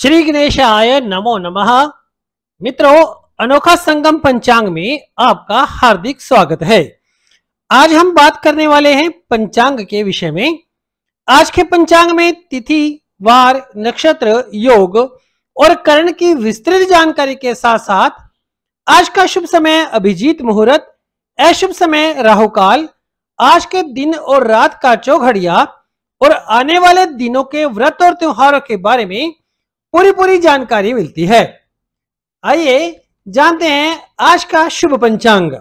श्री गणेश आय नमो नमः मित्रों अनोखा संगम पंचांग में आपका हार्दिक स्वागत है आज हम बात करने वाले हैं पंचांग के विषय में आज के पंचांग में तिथि वार नक्षत्र योग और करण की विस्तृत जानकारी के साथ साथ आज का शुभ समय अभिजीत मुहूर्त अशुभ समय राहुकाल आज के दिन और रात का चौघड़िया और आने वाले दिनों के व्रत और त्योहारों के बारे में पूरी पूरी जानकारी मिलती है आइए जानते हैं आज का शुभ पंचांग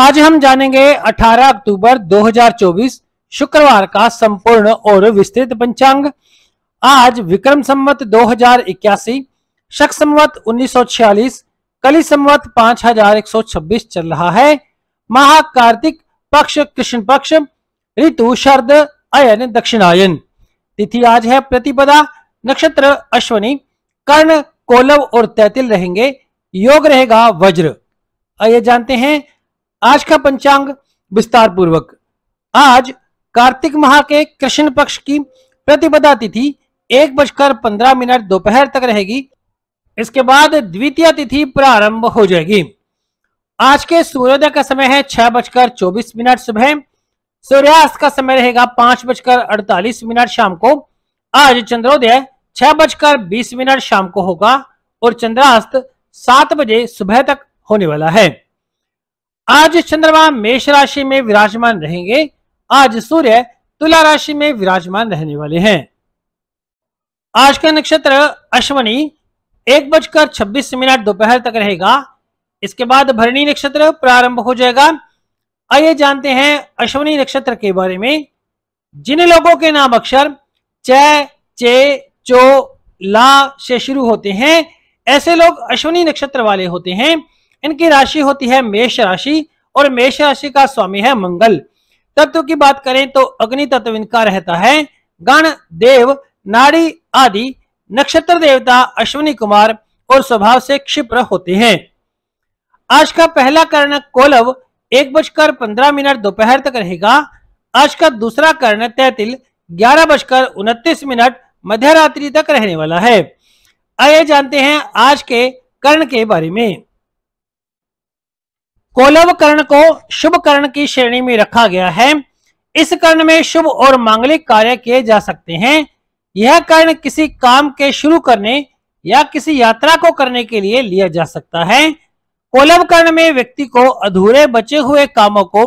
आज हम जानेंगे 18 अक्टूबर 2024 शुक्रवार का संपूर्ण और विस्तृत पंचांग आज विक्रम संवत दो हजार इक्यासी शक संवत उन्नीस कली संवत 5126 चल रहा है महाकार्तिक पक्ष कृष्ण पक्ष ऋतु शरद अयन दक्षिणायन तिथि आज है प्रतिपदा नक्षत्र अश्वनी कर्ण कोलव और तैतिल रहेंगे योग रहेगा वज्र आइए जानते हैं आज का पंचांग विस्तार पूर्वक आज कार्तिक माह के कृष्ण पक्ष की प्रतिपदा तिथि एक बजकर पंद्रह मिनट दोपहर तक रहेगी इसके बाद द्वितीय तिथि प्रारंभ हो जाएगी आज के सूर्योदय का समय है छह बजकर चौबीस मिनट सुबह सूर्यास्त का समय रहेगा पांच बजकर अड़तालीस मिनट शाम को आज चंद्रोदय छह बजकर बीस मिनट शाम को होगा और चंद्रास्त सात बजे सुबह तक होने वाला है आज चंद्रमा मेष राशि में विराजमान रहेंगे आज सूर्य तुला राशि में विराजमान रहने वाले हैं आज का नक्षत्र अश्वनी एक बजकर छब्बीस मिनट दोपहर तक रहेगा इसके बाद भरणी नक्षत्र प्रारंभ हो जाएगा आइए जानते हैं अश्वनी नक्षत्र के बारे में जिन लोगों के नाम अक्षर च चे चो ला से शुरू होते हैं ऐसे लोग अश्विनी नक्षत्र वाले होते हैं इनकी राशि होती है मेष राशि और मेष राशि का स्वामी है मंगल तत्व की बात करें तो अग्नि तत्व इनका रहता है गण देव नाड़ी आदि नक्षत्र देवता अश्विनी कुमार और स्वभाव से क्षिप्र होते हैं आज का पहला कर्ण कोलव एक बजकर पंद्रह मिनट दोपहर तक रहेगा आज का दूसरा कर्ण तैतिल ग्यारह बजकर उनतीस मिनट रात्रि तक रहने वाला है आइए जानते हैं आज के कर्ण के बारे में कोलव कर्ण को शुभ कर्ण की श्रेणी में रखा गया है इस कर्ण में शुभ और मांगलिक कार्य किए जा सकते हैं यह कर्ण किसी काम के शुरू करने या किसी यात्रा को करने के लिए लिया जा सकता है कोलव कर्ण में व्यक्ति को अधूरे बचे हुए कामों को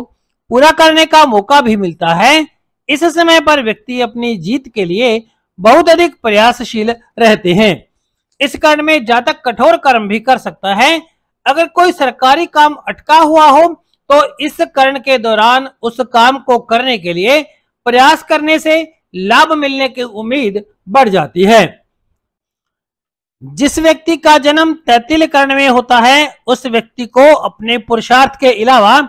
पूरा करने का मौका भी मिलता है इस समय पर व्यक्ति अपनी जीत के लिए बहुत अधिक प्रयासशील रहते हैं इस कारण में जातक कठोर कर्म भी कर सकता है अगर कोई सरकारी काम अटका हुआ हो तो इस कर्ण के दौरान उस काम को करने के लिए प्रयास करने से लाभ मिलने की उम्मीद बढ़ जाती है जिस व्यक्ति का जन्म तैतिल कर्ण में होता है उस व्यक्ति को अपने पुरुषार्थ के अलावा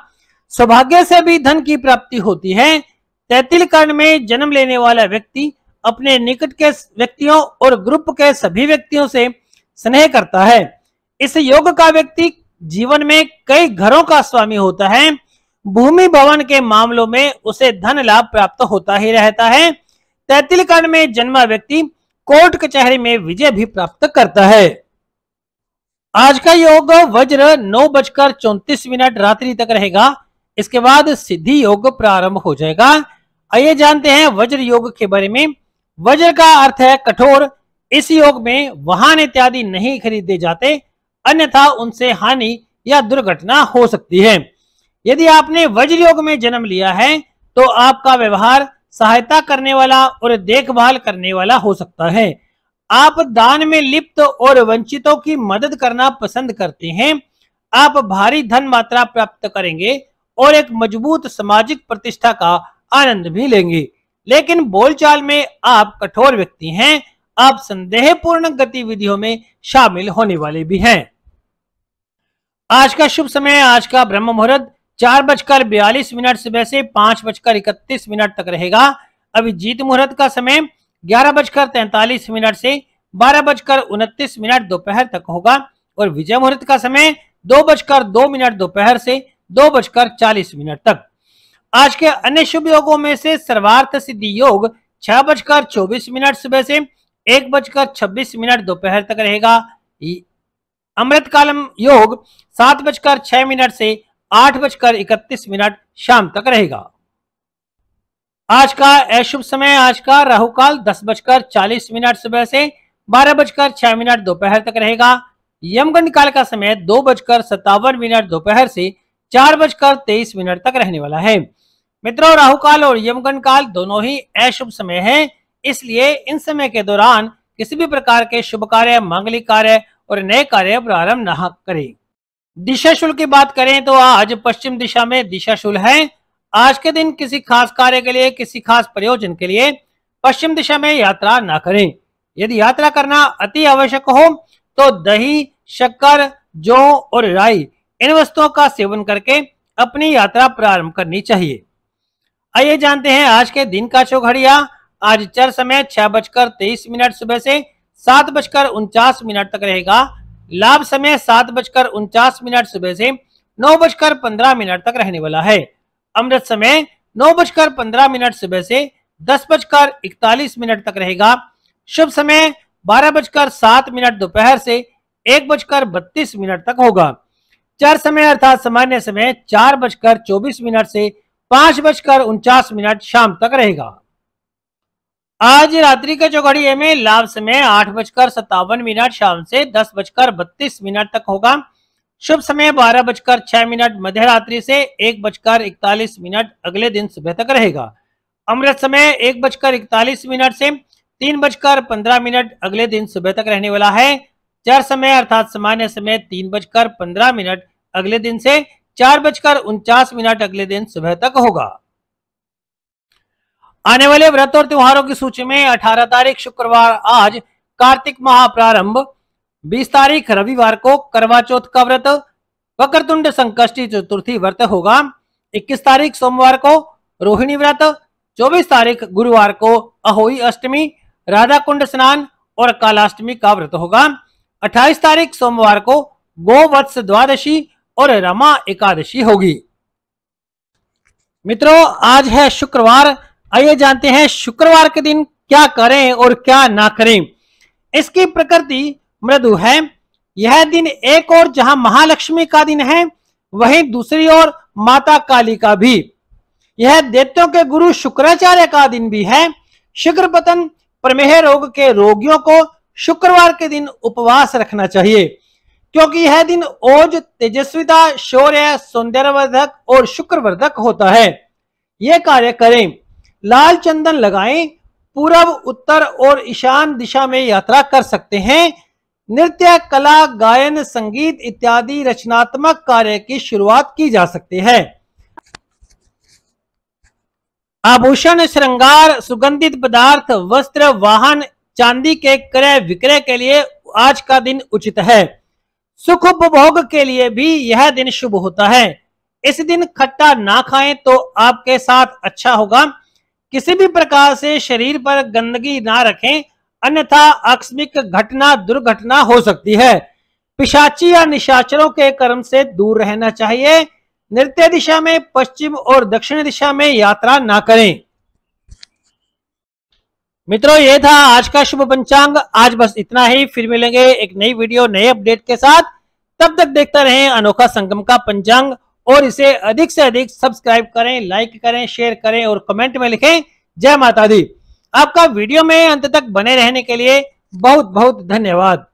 सौभाग्य से भी धन की प्राप्ति होती है तैतिल कर्ण में जन्म लेने वाला व्यक्ति अपने निकट के व्यक्तियों और ग्रुप के सभी व्यक्तियों से स्नेह करता है इस योग का व्यक्ति जीवन में कई घरों का स्वामी होता है भूमि भवन के मामलों में उसे धन लाभ प्राप्त होता ही रहता है तैतिल कर्ण में जन्मा व्यक्ति कोर्ट कचहरी में विजय भी प्राप्त करता है आज का योग वज्र नौ बजकर चौतीस मिनट रात्रि तक रहेगा इसके बाद सिद्धि योग प्रारंभ हो जाएगा आइए जानते हैं वज्र योग के बारे में वज्र का अर्थ है कठोर इस योग में वाहन इत्यादि नहीं खरीदे जाते अन्यथा उनसे हानि या दुर्घटना हो सकती है यदि आपने वज्र योग में जन्म लिया है तो आपका व्यवहार सहायता करने वाला और देखभाल करने वाला हो सकता है आप दान में लिप्त और वंचितों की मदद करना पसंद करते हैं आप भारी धन मात्रा प्राप्त करेंगे और एक मजबूत सामाजिक प्रतिष्ठा का आनंद भी लेंगे लेकिन बोलचाल में आप कठोर व्यक्ति हैं आप संदेहपूर्ण गतिविधियों में शामिल होने वाले भी हैं आज का शुभ समय आज का ब्रह्म मुहूर्त चार बजकर बयालीस मिनट सुबह से पांच बजकर इकतीस मिनट तक रहेगा अभिजीत मुहूर्त का समय ग्यारह बजकर तैतालीस मिनट से बारह बजकर उनतीस मिनट दोपहर तक होगा और विजय मुहूर्त का समय दो बजकर दो मिनट दोपहर से दो बजकर चालीस मिनट तक आज के अन्य शुभ योगों में से सर्वार्थ सिद्धि योग छह बजकर चौबीस मिनट सुबह से एक बजकर छब्बीस मिनट दोपहर तक रहेगा अमृत कालम योग सात बजकर छह मिनट से आठ बजकर इकतीस मिनट शाम तक रहेगा आज का अशुभ समय आज का राहु काल दस बजकर चालीस मिनट सुबह से बारह बजकर छह मिनट दोपहर तक रहेगा यमगंड काल का समय दो बजकर सत्तावन मिनट दोपहर से चार बजकर तेईस मिनट तक रहने वाला है मित्रों राहु काल और यमगन काल दोनों ही अशुभ समय हैं इसलिए इन समय के दौरान किसी भी प्रकार के शुभ कार्य मांगलिक कार्य और नए कार्य प्रारंभ न करें दिशा शुल्क की बात करें तो आज पश्चिम दिशा में दिशा शुल्क है आज के दिन किसी खास कार्य के लिए किसी खास प्रयोजन के लिए पश्चिम दिशा में यात्रा ना करें यदि यात्रा करना अति आवश्यक हो तो दही शक्कर जौ और राई इन वस्तुओं का सेवन करके अपनी यात्रा प्रारंभ करनी चाहिए आइए जानते हैं आज के दिन का चौघड़िया आज चर समय छह बजकर तेईस मिनट सुबह से सात बजकर उनचास मिनट तक रहेगा लाभ समय सात बजकर उनचास मिनट सुबह से नौ बजकर पंद्रह मिनट तक रहने वाला है अमृत समय नौ बजकर पंद्रह मिनट सुबह से दस बजकर इकतालीस मिनट तक रहेगा शुभ समय बारह बजकर सात मिनट दोपहर से एक बजकर बत्तीस मिनट तक होगा चर समय अर्थात सामान्य समय चार बजकर चौबीस मिनट से पांच बजकर उनचास मिनट शाम तक रहेगा आज रात्रि का जो घड़ी में लाभ समय आठ बजकर सत्तावन मिनट शाम से दस बजकर बत्तीस मिनट तक होगा शुभ समय बारह बजकर छह मिनट मध्य रात्रि से एक बजकर इकतालीस मिनट अगले दिन सुबह तक रहेगा अमृत समय एक बजकर इकतालीस मिनट से तीन बजकर पंद्रह मिनट अगले दिन सुबह तक रहने वाला है चर समय अर्थात सामान्य समय तीन बजकर पंद्रह मिनट अगले दिन से चार बजकर उनचास मिनट अगले दिन सुबह तक होगा आने वाले व्रत और त्योहारों की सूची में अठारह तारीख शुक्रवार आज कार्तिक माह प्रारंभ बीस तारीख रविवार को करवा चौथ का व्रत वक्रतुंड संकष्टी चतुर्थी व्रत होगा 21 तारीख सोमवार को रोहिणी व्रत 24 तारीख गुरुवार को अहोई अष्टमी राधा कुंड स्नान और कालाष्टमी का व्रत होगा 28 तारीख सोमवार को गोवत्स द्वादशी और रमा एकादशी होगी मित्रों आज है शुक्रवार आइए जानते हैं शुक्रवार के दिन क्या करें और क्या ना करें इसकी प्रकृति मृदु है यह दिन एक और जहां महालक्ष्मी का दिन है वहीं दूसरी ओर माता काली का भी यह देवताओं के गुरु शुक्राचार्य का दिन भी है शुक्र पतन प्रमेह रोग के रोगियों को शुक्रवार के दिन उपवास रखना चाहिए क्योंकि यह दिन ओज तेजस्विता शौर्य सौंदर्यवर्धक और शुक्रवर्धक होता है ये कार्य करें लाल चंदन लगाएं पूर्व उत्तर और ईशान दिशा में यात्रा कर सकते हैं नृत्य कला गायन संगीत इत्यादि रचनात्मक कार्य की शुरुआत की जा सकती है आभूषण श्रृंगार सुगंधित पदार्थ वस्त्र वाहन चांदी के क्रय विक्रय के लिए आज का दिन उचित है सुख उपभोग के लिए भी यह दिन शुभ होता है इस दिन खट्टा ना खाएं तो आपके साथ अच्छा होगा किसी भी प्रकार से शरीर पर गंदगी ना रखें अन्यथा आकस्मिक घटना दुर्घटना हो सकती है पिशाची या निशाचरों के कर्म से दूर रहना चाहिए नृत्य दिशा में पश्चिम और दक्षिण दिशा में यात्रा ना करें मित्रों ये था आज का शुभ पंचांग आज बस इतना ही फिर मिलेंगे एक नई वीडियो नए अपडेट के साथ तब तक देखते रहें अनोखा संगम का पंचांग और इसे अधिक से अधिक सब्सक्राइब करें लाइक करें शेयर करें और कमेंट में लिखें जय माता दी आपका वीडियो में अंत तक बने रहने के लिए बहुत बहुत धन्यवाद